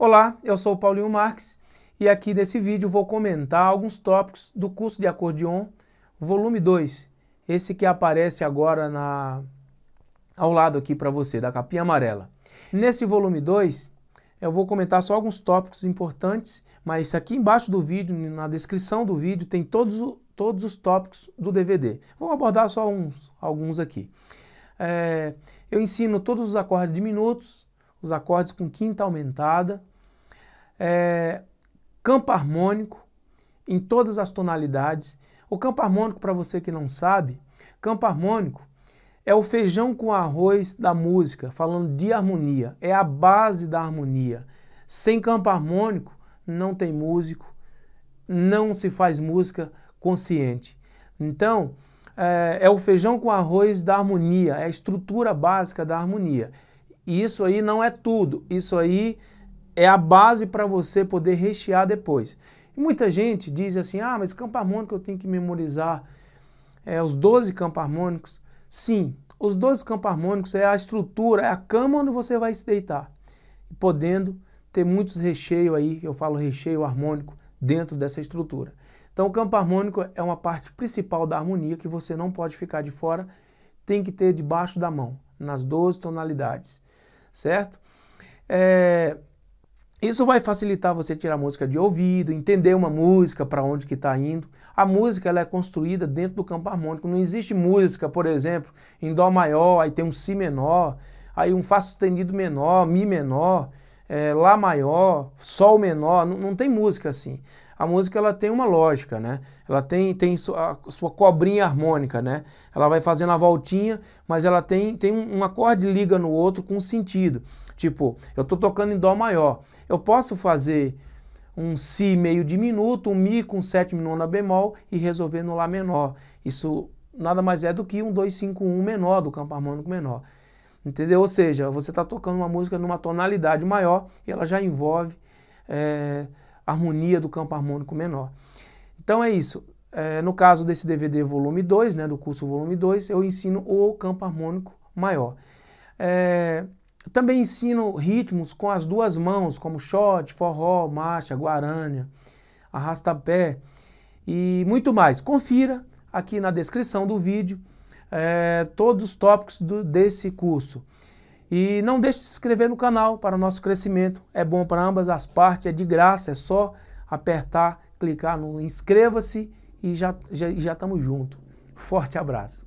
Olá, eu sou o Paulinho Marques e aqui nesse vídeo vou comentar alguns tópicos do curso de acordeon, volume 2, esse que aparece agora na ao lado aqui para você, da capinha amarela. Nesse volume 2, eu vou comentar só alguns tópicos importantes, mas aqui embaixo do vídeo, na descrição do vídeo, tem todos, todos os tópicos do DVD. Vou abordar só uns, alguns aqui. É, eu ensino todos os acordes diminutos, os acordes com quinta aumentada, é, campo harmônico em todas as tonalidades. O campo harmônico, para você que não sabe, campo harmônico é o feijão com arroz da música, falando de harmonia, é a base da harmonia. Sem campo harmônico, não tem músico, não se faz música consciente. Então, é, é o feijão com arroz da harmonia, é a estrutura básica da harmonia. E isso aí não é tudo, isso aí é a base para você poder rechear depois. E muita gente diz assim: ah, mas campo harmônico eu tenho que memorizar é, os 12 campos harmônicos. Sim, os 12 campos harmônicos é a estrutura, é a cama onde você vai se deitar, podendo ter muitos recheio aí, eu falo recheio harmônico, dentro dessa estrutura. Então, o campo harmônico é uma parte principal da harmonia que você não pode ficar de fora, tem que ter debaixo da mão, nas 12 tonalidades certo? É, isso vai facilitar você tirar música de ouvido, entender uma música para onde que está indo. A música ela é construída dentro do campo harmônico. Não existe música, por exemplo, em dó maior, aí tem um si menor, aí um fá sustenido menor, mi menor é, Lá maior, Sol menor, não, não, tem música assim. A música ela tem uma lógica, né? Ela tem, tem sua, sua cobrinha harmônica, né? Ela vai fazendo a voltinha, mas ela tem, tem um, um acorde liga no outro com sentido. Tipo, eu tô tocando em Dó maior. Eu posso fazer um Si meio diminuto, um Mi com sétimo nona bemol e resolver no Lá menor. Isso nada mais é do que um um menor do campo harmônico menor. Entendeu? Ou seja, você está tocando uma música numa tonalidade maior e ela já envolve é, harmonia do campo harmônico menor. Então é isso. É, no caso desse DVD volume 2, né, do curso volume 2, eu ensino o campo harmônico maior. É, também ensino ritmos com as duas mãos, como shot, forró, marcha, guarânia, arrastapé e muito mais. Confira aqui na descrição do vídeo é, todos os tópicos do, desse curso. E não deixe de se inscrever no canal para o nosso crescimento. É bom para ambas as partes, é de graça, é só apertar, clicar no inscreva-se e já estamos já, já juntos. Forte abraço.